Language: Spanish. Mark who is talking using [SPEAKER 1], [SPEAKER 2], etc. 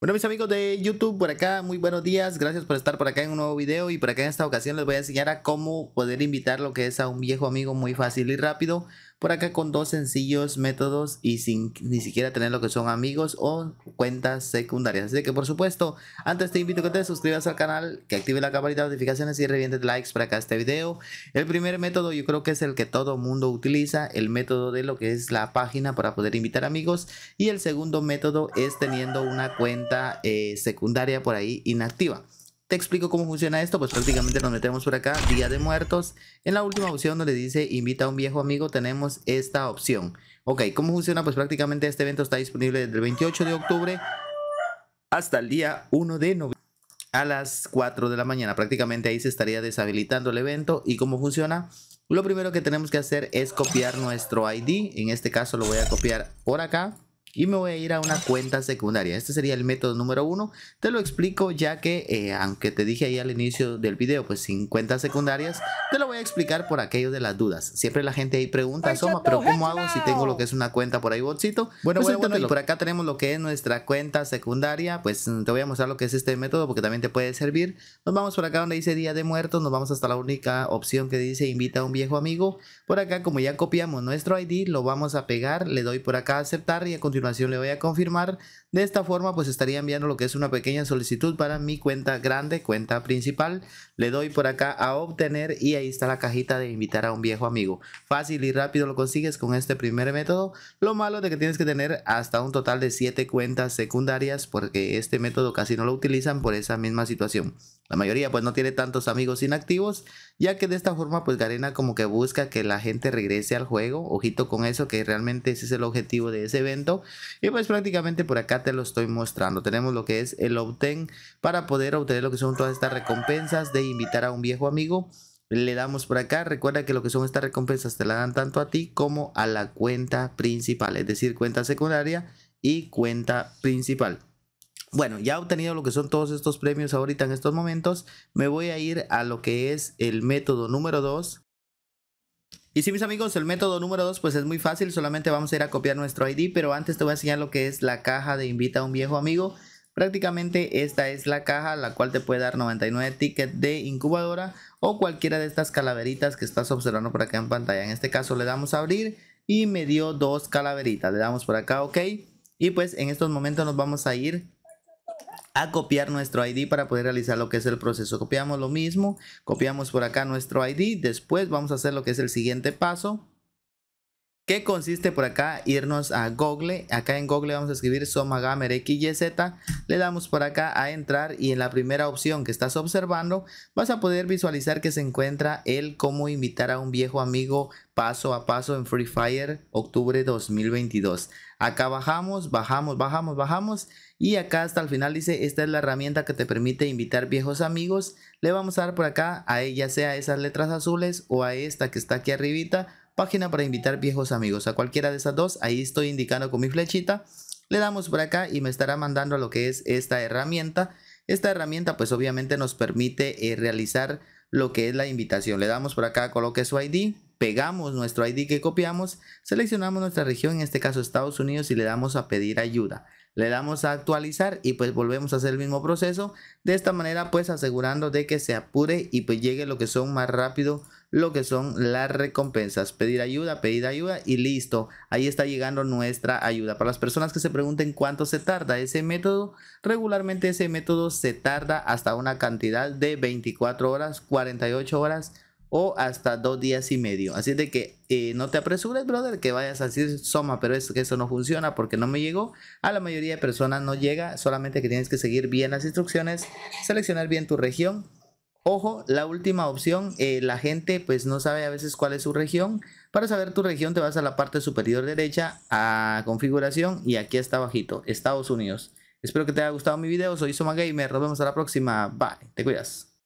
[SPEAKER 1] Bueno mis amigos de YouTube por acá, muy buenos días, gracias por estar por acá en un nuevo video y por acá en esta ocasión les voy a enseñar a cómo poder invitar lo que es a un viejo amigo muy fácil y rápido por acá con dos sencillos métodos y sin ni siquiera tener lo que son amigos o cuentas secundarias. Así que por supuesto, antes te invito a que te suscribas al canal, que active la campanita de notificaciones y revientes likes para acá este video. El primer método yo creo que es el que todo mundo utiliza, el método de lo que es la página para poder invitar amigos y el segundo método es teniendo una cuenta eh, secundaria por ahí inactiva te explico cómo funciona esto, pues prácticamente nos metemos por acá, Día de Muertos. En la última opción donde dice invita a un viejo amigo, tenemos esta opción. Ok, ¿cómo funciona? Pues prácticamente este evento está disponible desde el 28 de octubre hasta el día 1 de noviembre a las 4 de la mañana. Prácticamente ahí se estaría deshabilitando el evento. ¿Y cómo funciona? Lo primero que tenemos que hacer es copiar nuestro ID. En este caso lo voy a copiar por acá y me voy a ir a una cuenta secundaria. Este sería el método número uno. Te lo explico ya que, eh, aunque te dije ahí al inicio del video, pues sin cuentas secundarias, te lo voy a explicar por aquello de las dudas. Siempre la gente ahí pregunta, Soma, pero ¿cómo hago si tengo lo que es una cuenta por ahí, botcito? Bueno, pues bueno, bueno, y por acá tenemos lo que es nuestra cuenta secundaria. Pues mm, te voy a mostrar lo que es este método porque también te puede servir. Nos vamos por acá donde dice Día de Muertos, nos vamos hasta la única opción que dice Invita a un viejo amigo. Por acá, como ya copiamos nuestro ID, lo vamos a pegar, le doy por acá aceptar y a continuar le voy a confirmar. De esta forma pues estaría enviando lo que es una pequeña solicitud para mi cuenta grande, cuenta principal. Le doy por acá a obtener y ahí está la cajita de invitar a un viejo amigo. Fácil y rápido lo consigues con este primer método. Lo malo de que tienes que tener hasta un total de siete cuentas secundarias porque este método casi no lo utilizan por esa misma situación. La mayoría pues no tiene tantos amigos inactivos, ya que de esta forma pues Garena como que busca que la gente regrese al juego, ojito con eso que realmente ese es el objetivo de ese evento y pues prácticamente por acá te lo estoy mostrando, tenemos lo que es el obten para poder obtener lo que son todas estas recompensas de invitar a un viejo amigo le damos por acá. Recuerda que lo que son estas recompensas te la dan tanto a ti como a la cuenta principal, es decir, cuenta secundaria y cuenta principal bueno, ya obtenido lo que son todos estos premios ahorita en estos momentos, me voy a ir a lo que es el método número 2. Y sí, mis amigos, el método número 2 pues es muy fácil, solamente vamos a ir a copiar nuestro ID, pero antes te voy a enseñar lo que es la caja de invita a un viejo amigo. Prácticamente esta es la caja la cual te puede dar 99 tickets de incubadora o cualquiera de estas calaveritas que estás observando por acá en pantalla. En este caso le damos a abrir y me dio dos calaveritas. Le damos por acá ok. Y pues en estos momentos nos vamos a ir a copiar nuestro ID para poder realizar lo que es el proceso. Copiamos lo mismo, copiamos por acá nuestro ID, después vamos a hacer lo que es el siguiente paso que consiste por acá irnos a Google. Acá en Google vamos a escribir soma Gamer XYZ. Le damos por acá a entrar y en la primera opción que estás observando vas a poder visualizar que se encuentra el cómo invitar a un viejo amigo paso a paso en Free Fire octubre 2022. Acá bajamos, bajamos, bajamos, bajamos y acá hasta el final dice esta es la herramienta que te permite invitar viejos amigos. Le vamos a dar por acá a ella sea esas letras azules o a esta que está aquí arribita página para invitar viejos amigos. A cualquiera de esas dos, ahí estoy indicando con mi flechita. Le damos por acá y me estará mandando lo que es esta herramienta. Esta herramienta pues obviamente nos permite eh, realizar lo que es la invitación. Le damos por acá, coloque su ID, pegamos nuestro ID que copiamos, seleccionamos nuestra región, en este caso Estados Unidos, y le damos a pedir ayuda. Le damos a actualizar y pues volvemos a hacer el mismo proceso. De esta manera pues asegurando de que se apure y pues llegue lo que son más rápido lo que son las recompensas. Pedir ayuda, pedir ayuda y listo. Ahí está llegando nuestra ayuda. Para las personas que se pregunten cuánto se tarda ese método, regularmente ese método se tarda hasta una cantidad de 24 horas, 48 horas o hasta dos días y medio. Así de que eh, no te apresures, brother, que vayas a decir, Soma, pero es que eso no funciona porque no me llegó. A la mayoría de personas no llega, solamente que tienes que seguir bien las instrucciones, seleccionar bien tu región, Ojo, la última opción, eh, la gente pues no sabe a veces cuál es su región. Para saber tu región te vas a la parte superior derecha, a configuración y aquí está abajito, Estados Unidos. Espero que te haya gustado mi video, soy Soma Gamer, nos vemos a la próxima, bye, te cuidas.